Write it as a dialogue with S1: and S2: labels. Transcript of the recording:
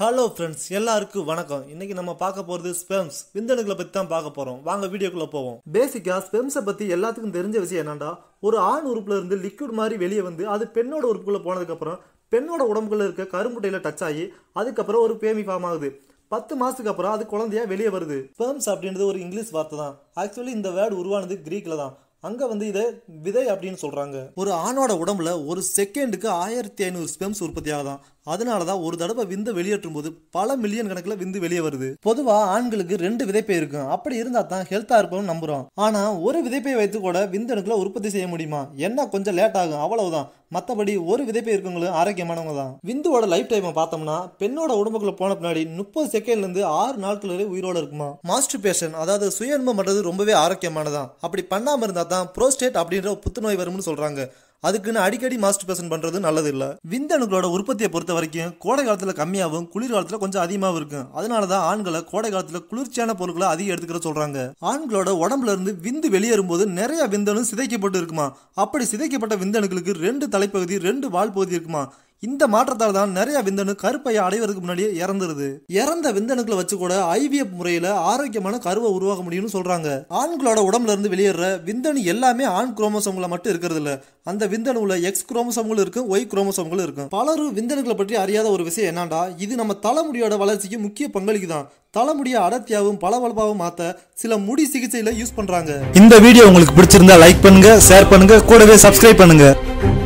S1: hello friends எல்லாருக்கும் வணக்கம் இன்னைக்கு நம்ம பார்க்க போறது ஸ்பெம்ஸ் விந்தணுக்களை பத்தி தான் பார்க்க போறோம் வாங்க வீடியோக்குள்ள போவோம் பேசிக்கா ஸ்பெம்ஸை பத்தி எல்லாத்துக்கும் தெரிஞ்ச விஷயம் என்னன்னா ஒரு ஆண் உறுப்புல இருந்து லிக்விட் மாதிரி வெளியே வந்து அது பெண்ணோட உறுப்புக்குள்ள போனதுக்கு அப்புறம் பெண்ணோட உடம்புக்குள்ள இருக்க கரும்புட்டையில டச் ஆகி அதுக்கப்புறம் ஒரு பேமி ஃபார்ம் ஆகுது பத்து மாதத்துக்கு அப்புறம் அது குழந்தையா வெளியே வருது ஸ்பெம்ஸ் அப்படின்றது ஒரு இங்கிலீஷ் வார்த்தை தான் ஆக்சுவலி இந்த வேர்டு உருவானது கிரீக்ல தான் அங்கே வந்து இதை விதை அப்படின்னு சொல்கிறாங்க ஒரு ஆணோட உடம்புல ஒரு செகண்டுக்கு ஆயிரத்தி ஐநூறு ஸ்பெம்ஸ் உற்பத்தி ஆகுதான் அதனால தான் ஒரு தடவை விந்து வெளியேற்றும் போது பல மில்லியன் கணக்கில் விந்து வெளியே வருது பொதுவாக ஆண்களுக்கு ரெண்டு விதைப்பை இருக்கும் அப்படி இருந்தால் தான் ஹெல்த்தாக இருப்போம் நம்புகிறோம் ஆனால் ஒரு விதைப்பை வைத்து கூட விந்தணுக்களை உற்பத்தி செய்ய முடியுமா என்ன கொஞ்சம் லேட் ஆகும் அவ்வளவுதான் மற்றபடி ஒரு விதைப்பை இருக்கவங்களும் ஆரோக்கியமானவங்க தான் விந்துவோட லைஃப் டைமை பார்த்தோம்னா பெண்ணோட உடம்புக்குள்ள போன பின்னாடி முப்பது செகண்ட்லேருந்து ஆறு நாட்கள் வரை உயிரோடு இருக்குமா மாஸ்டிபேஷன் அதாவது சுய பண்ணுறது ரொம்பவே ஆரோக்கியமானதான் அப்படி பண்ணாமல் இருந்தால் தான் புரோஸ்டேட் அப்படின்ற புத்துநோய் வரும்னு சொல்கிறாங்க அதுக்குன்னு அடிக்கடி மாஸ்டர் பேசன் பண்ணுறது நல்லது இல்லை விந்தணுக்களோட உற்பத்தியை பொறுத்த வரைக்கும் கோடை காலத்தில் கம்மியாகவும் குளிர் காலத்தில் கொஞ்சம் அதிகமாகவும் இருக்கும் அதனால தான் ஆண்களை கோடை காலத்தில் குளிர்ச்சியான பொருட்களை அதிகம் எடுத்துக்கிற சொல்கிறாங்க ஆண்களோட உடம்புல இருந்து விந்து வெளியேறும் போது நிறைய விந்தணு சிதைக்கப்பட்டு இருக்குமா அப்படி சிதைக்கப்பட்ட விந்தணுக்களுக்கு ரெண்டு தலைப்பகுதி ரெண்டு வால் பகுதி இருக்குமா இந்த மாற்றத்தால் தான் நிறைய விந்தணு கருப்பையை அடைவதற்கு முன்னாடியே இறந்துருது இறந்த விந்தணுக்களை வச்சு கூட ஐவிஎஃப் முறையில ஆரோக்கியமான கருவை உருவாக முடியும்னு சொல்றாங்க ஆண்களோட உடம்புல இருந்து வெளியேற விந்தணு எல்லாமே ஆண் குரோமோசோம்களை மட்டும் இருக்கிறது இல்ல அந்த விந்தணுல எக்ஸ் குரோமோசோம்களும் இருக்கும் ஒய் குரோமோசோம்களும் இருக்கும் பலரும் விந்தணுக்களை பற்றி அறியாத ஒரு விஷயம் என்னண்டா இது நம்ம தலைமுடியோட வளர்ச்சிக்கு முக்கிய பங்களிக்கு தலைமுடிய தலைமுடியை அடர்த்தியாகவும் பளபளப்பாகவும் மாற்ற சில முடி சிகிச்சையில யூஸ் பண்றாங்க இந்த வீடியோ உங்களுக்கு பிடிச்சிருந்தா லைக் பண்ணுங்க ஷேர் பண்ணுங்க கூடவே சப்ஸ்கிரைப் பண்ணுங்க